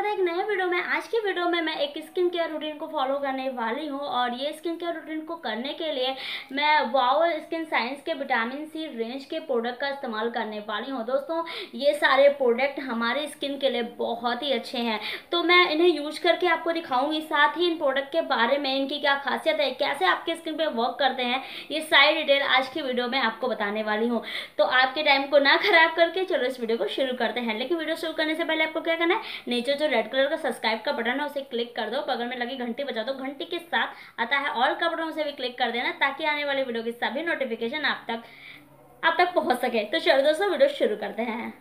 स्वागत है एक नए वीडियो में आज की वीडियो में मैं एक स्किन केयर रूटीन को फॉलो करने वाली हूँ और ये स्किन केयर रूटीन को करने के लिए मैं वाओ स्किन साइंस के विटामिन सी रेंज के प्रोडक्ट का इस्तेमाल करने वाली हूँ दोस्तों ये सारे प्रोडक्ट हमारे स्किन के लिए बहुत ही अच्छे हैं तो मैं इन्हें यूज करके आपको दिखाऊंगी साथ ही इन प्रोडक्ट के बारे में इनकी क्या खासियत है कैसे आपके स्किन पर वर्क करते हैं ये सारी डिटेल आज की वीडियो में आपको बताने वाली हूँ तो आपके टाइम को ना खराब करके चलो इस वीडियो को शुरू करते हैं लेकिन वीडियो शुरू करने से पहले आपको क्या करना है नीचे जो रेड कलर का सब्सक्राइब का बटन है उसे क्लिक कर दो बगल में लगी घंटी बजा दो घंटी के साथ आता है ऑल का बटन उसे भी क्लिक कर देना ताकि आने वाली वीडियो की सभी नोटिफिकेशन आप तक आप तक पहुंच सके तो चलो दोस्तों वीडियो शुरू करते हैं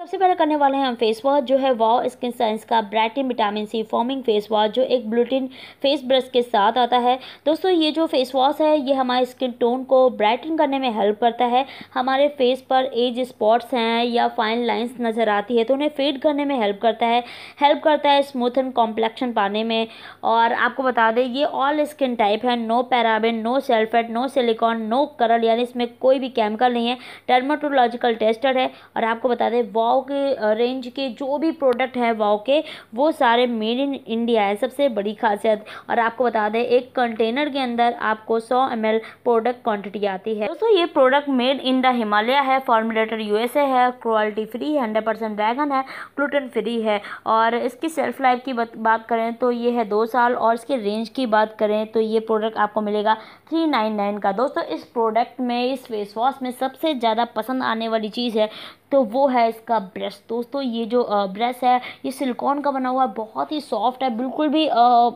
सबसे पहले करने वाले हैं हम फेस वॉश जो है वाओ स्किन साइंस का brightening vitamin C foaming face wash जो एक ब्लूटिन फेस ब्रश के साथ आता है दोस्तों ये जो फेस वॉश है ये हमारे स्किन टोन को ब्राइटन करने में हेल्प करता है हमारे फेस पर एज स्पॉट्स हैं या फाइन लाइंस नज़र आती है तो उन्हें फेड करने में हेल्प करता है हेल्प करता है स्मूथ एंड कॉम्प्लेक्शन पाने में और आपको बता दें ये ऑल स्किन टाइप है no paraben no sulphate no silicone no करल यानी इसमें कोई भी केमिकल नहीं है टर्माटोलॉजिकल टेस्टेड है और आपको बता दें वाओ के रेंज के जो भी प्रोडक्ट है वाओ के वो सारे मेड इन इंडिया है सबसे बड़ी खासियत और आपको बता दें एक कंटेनर के अंदर आपको 100 एम प्रोडक्ट क्वांटिटी आती है दोस्तों ये product made in the Himalaya है फॉर्मुलेटर यूएसए है क्वालिटी फ्री है हंड्रेड परसेंट वैगन है ग्लूटन फ्री है और इसकी सेल्फ लाइफ की बात करें तो ये है दो साल और इसके रेंज की बात करें तो ये प्रोडक्ट आपको मिलेगा थ्री नाइन नाइन का दोस्तों इस प्रोडक्ट में इस फेस वॉश में सबसे ज़्यादा पसंद आने वाली चीज़ है तो वो है इसका ब्रश दोस्तों ये जो ब्रश है ये सिलिकॉन का बना हुआ है बहुत ही सॉफ्ट है बिल्कुल भी आ,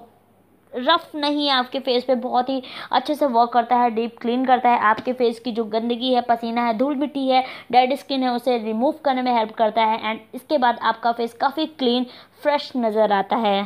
रफ़ नहीं है आपके फेस पे बहुत ही अच्छे से वर्क करता है डीप क्लीन करता है आपके फेस की जो गंदगी है पसीना है धूल मिट्टी है डेड स्किन है उसे रिमूव करने में हेल्प करता है एंड इसके बाद आपका फेस काफ़ी क्लीन फ्रेश नज़र आता है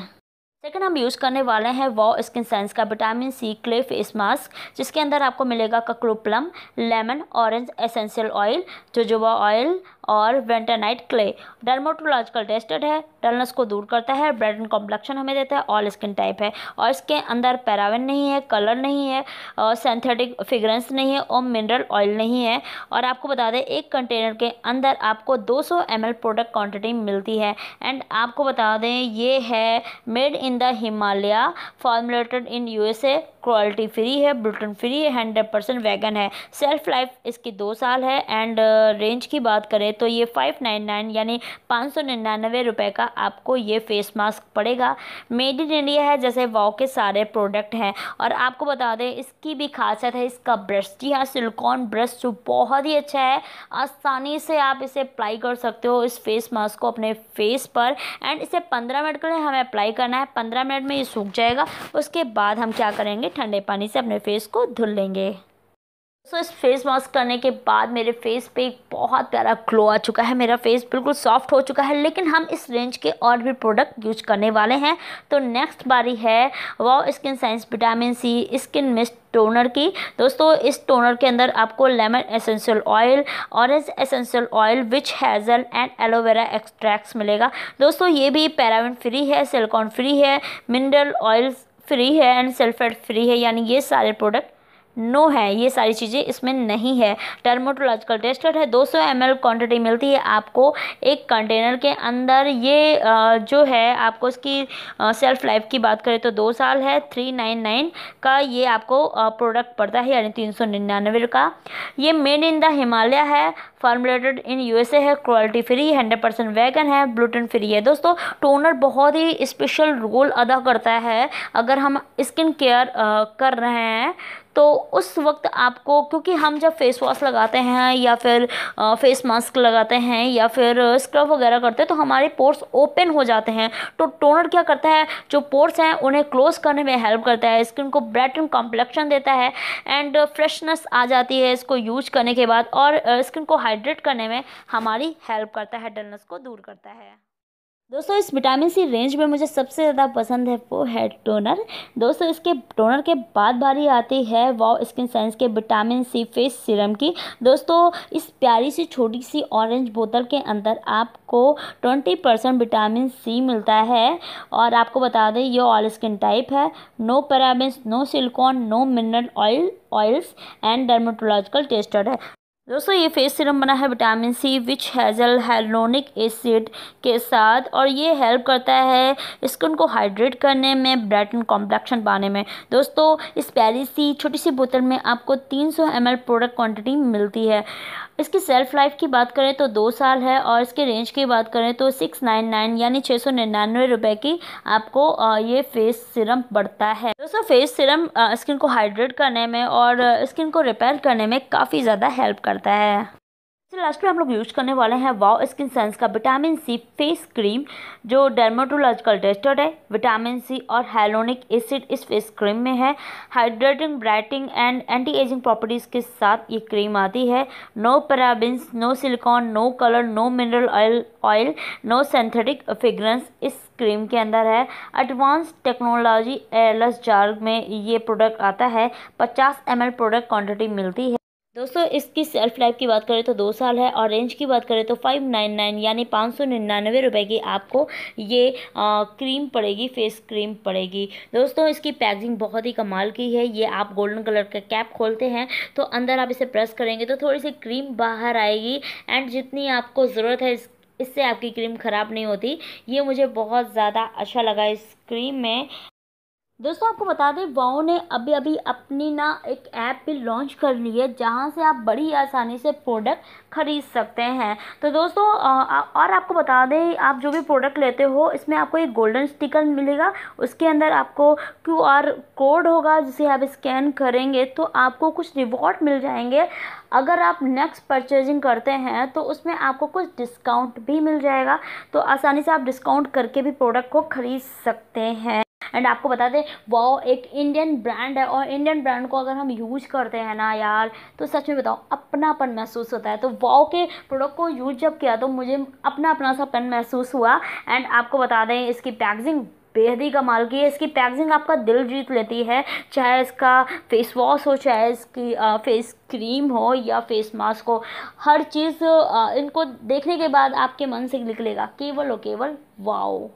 सेकेंड हम यूज़ करने वाले हैं वॉ स्किन सेंस का vitamin C clay face mask जिसके अंदर आपको मिलेगा Kakadu plum lemon orange essential oil jojoba oil और वेंटानाइट क्ले डर्मोटोलॉजिकल टेस्टेड है डलनेस को दूर करता है ब्रेडन कॉम्प्लेक्शन हमें देता है ऑल स्किन टाइप है और इसके अंदर पैरावन नहीं है कलर नहीं है और सेंथेटिक फिग्रेंस नहीं है और मिनरल ऑयल नहीं है और आपको बता दें एक कंटेनर के अंदर आपको 200 सौ प्रोडक्ट क्वान्टिटी मिलती है एंड आपको बता दें ये है made in the Himalaya formulated in U quality free है ब्लूटन फ्री है हंड्रेड परसेंट वैगन है सेल्फ लाइफ इसकी दो साल है एंड रेंज की बात करें तो ये फाइव नाइन नाइन यानी पाँच सौ निन्यानवे रुपये का आपको ये फेस मास्क पड़ेगा मेड इन इंडिया है जैसे वाओ के सारे प्रोडक्ट हैं और आपको बता दें इसकी भी खासियत है इसका ब्रश जी हाँ सिलकॉन ब्रश जो बहुत ही अच्छा है आसानी से आप इसे अप्लाई कर सकते हो इस फेस मास्क को अपने फेस पर एंड इसे पंद्रह मिनट के लिए हमें अप्लाई करना है पंद्रह मिनट में ये सूख जाएगा उसके बाद हम क्या करेंगे ठंडे पानी से अपने फेस को धुल लेंगे सो so, इस फेस मास्क करने के बाद मेरे फेस पे एक बहुत प्यारा ग्लो आ चुका है मेरा फेस बिल्कुल सॉफ्ट हो चुका है लेकिन हम इस रेंज के और भी प्रोडक्ट यूज करने वाले हैं तो नेक्स्ट बारी है वो skin science vitamin C skin mist toner की दोस्तों इस टोनर के अंदर आपको lemon essential oil orange essential oil witch hazel and aloe vera extracts मिलेगा दोस्तों ये भी पैराविन फ्री है सिलकॉन फ्री है मिनरल ऑयल फ्री है एंड सल्फेट फ्री है यानी ये सारे प्रोडक्ट नो है ये सारी चीज़ें इसमें नहीं है टर्मोटोलॉजिकल टेस्टेड है 200 एम क्वांटिटी मिलती है आपको एक कंटेनर के अंदर ये जो है आपको इसकी सेल्फ लाइफ की बात करें तो दो साल है थ्री नाइन नाइन का ये आपको प्रोडक्ट पड़ता है यानी तीन सौ निन्यानवे का ये मेड इन द हिमालय है फार्मुलेटेड इन यूएसए है quality free hundred percent vegan है ब्लूटन फ्री है दोस्तों टोनर बहुत ही स्पेशल रोल अदा करता है अगर हम स्किन केयर कर रहे हैं तो उस वक्त आपको क्योंकि हम जब फेस वॉश लगाते हैं या फिर फेस मास्क लगाते हैं या फिर स्क्रब वगैरह करते हैं तो हमारे पोर्स ओपन हो जाते हैं तो टोनर क्या करता है जो पोर्स हैं उन्हें क्लोज करने में हेल्प करता है स्किन को ब्राइटन कॉम्प्लेक्शन देता है एंड फ्रेशनेस आ जाती है इसको यूज करने के बाद और स्किन को हाइड्रेट करने में हमारी हेल्प करता है डलनेस को दूर करता है दोस्तों इस विटामिन सी रेंज में मुझे सबसे ज़्यादा पसंद है वो है टोनर दोस्तों इसके टोनर के बाद बारी आती है वाओ स्किन साइंस के विटामिन सी फेस सीरम की दोस्तों इस प्यारी सी छोटी सी ऑरेंज बोतल के अंदर आपको ट्वेंटी परसेंट विटामिन सी मिलता है और आपको बता दें ये ऑल स्किन टाइप है no paraben no silicone no mineral oil oils and dermatological tested है दोस्तों ये फेस सीरम बना है vitamin C witch hazel hyaluronic acid के साथ और ये हेल्प करता है स्किन को हाइड्रेट करने में ब्राइटन कॉम्प्लेक्शन पाने में दोस्तों इस पहली सी छोटी सी बोतल में आपको 300 सौ प्रोडक्ट क्वांटिटी मिलती है इसकी सेल्फ लाइफ की बात करें तो दो साल है और इसके रेंज की बात करें तो सिक्स नाइन नाइन यानी छः सौ निन्यानवे रुपये की आपको ये फेस सिरम पड़ता है दोस्तों फेस सिरम स्किन को हाइड्रेट करने में और स्किन को रिपेयर करने में काफ़ी ज़्यादा हेल्प करता है लास्ट में हम लोग यूज़ करने वाले हैं वाओ स्किन सेंस का विटामिन सी फेस क्रीम जो डर्मोटोलॉजिकल टेस्टेड है विटामिन सी और हाइलोनिक एसिड इस फेस क्रीम में है hydrating brightening and anti ageing properties के साथ ये क्रीम आती है no parabens no silicone no colour no mineral oil oil no synthetic fragrance इस क्रीम के अंदर है एडवांस टेक्नोलॉजी एयरलेस जार में ये प्रोडक्ट आता है पचास एम प्रोडक्ट क्वान्टिटी मिलती है दोस्तों इसकी सेल्फ लाइफ की बात करें तो दो साल है और रेंज की बात करें तो फाइव नाइन नाइन यानी पाँच सौ निन्यानवे रुपये की आपको ये आ, क्रीम पड़ेगी फेस क्रीम पड़ेगी दोस्तों इसकी पैकिंग बहुत ही कमाल की है ये आप गोल्डन कलर का कैप खोलते हैं तो अंदर आप इसे प्रेस करेंगे तो थोड़ी सी क्रीम बाहर आएगी एंड जितनी आपको ज़रूरत है इस इससे आपकी क्रीम ख़राब नहीं होती ये मुझे बहुत ज़्यादा अच्छा लगा इस क्रीम में दोस्तों आपको बता दें वाओ ने अभी अभी अपनी ना एक ऐप भी लॉन्च कर ली है जहाँ से आप बड़ी आसानी से प्रोडक्ट ख़रीद सकते हैं तो दोस्तों और आपको बता दें आप जो भी प्रोडक्ट लेते हो इसमें आपको एक गोल्डन स्टिकर मिलेगा उसके अंदर आपको क्यू आर कोड होगा जिसे आप स्कैन करेंगे तो आपको कुछ रिवॉर्ड मिल जाएंगे अगर आप नेक्स्ट परचेजिंग करते हैं तो उसमें आपको कुछ डिस्काउंट भी मिल जाएगा तो आसानी से आप डिस्काउंट करके भी प्रोडक्ट को ख़रीद सकते हैं एंड आपको बता दें वाओ एक इंडियन ब्रांड है और इंडियन ब्रांड को अगर हम यूज करते हैं ना यार तो सच में बताओ अपनापन महसूस होता है तो वाओ के प्रोडक्ट को यूज जब किया तो मुझे अपना अपना सा पन महसूस हुआ एंड आपको बता दें इसकी पैकेजिंग बेहद ही कमाल की है इसकी पैकेजिंग आपका दिल जीत लेती है चाहे इसका फेस वॉश हो चाहे इसकी आ, फेस क्रीम हो या फेस मास्क हो हर चीज़ आ, इनको देखने के बाद आपके मन से निकलेगा केवल और केवल वाओ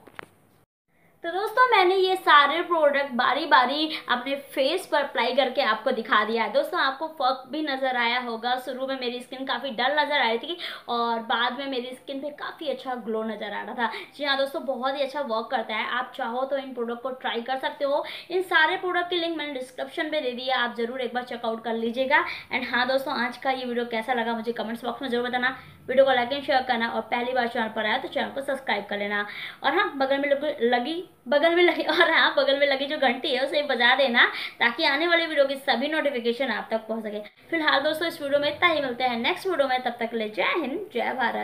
तो दोस्तों मैंने ये सारे प्रोडक्ट बारी बारी अपने फेस पर अप्लाई करके आपको दिखा दिया है दोस्तों आपको फर्क भी नज़र आया होगा शुरू में मेरी स्किन काफ़ी डल नज़र आ रही थी और बाद में मेरी स्किन पे काफ़ी अच्छा ग्लो नज़र आ रहा था जी हाँ दोस्तों बहुत ही अच्छा वर्क करता है आप चाहो तो इन प्रोडक्ट को ट्राई कर सकते हो इन सारे प्रोडक्ट की लिंक मैंने डिस्क्रिप्शन में दे दी है आप ज़रूर एक बार चेकआउट कर लीजिएगा एंड हाँ दोस्तों आज का ये वीडियो कैसा लगा मुझे कमेंट्स बॉक्स में जरूर बताना वीडियो को लाइक एंड शेयर करना और पहली बार चैनल पर आया तो चैनल को सब्सक्राइब कर लेना और हाँ बगल में लगी बगल में लगी और हाँ बगल में लगी जो घंटी है उसे बजा देना ताकि आने वाले वीडियो की सभी नोटिफिकेशन आप तक पहुँच सके फिलहाल दोस्तों इस वीडियो में इतना ही मिलते हैं नेक्स्ट वीडियो में तब तक ले जय हिंद जय भारत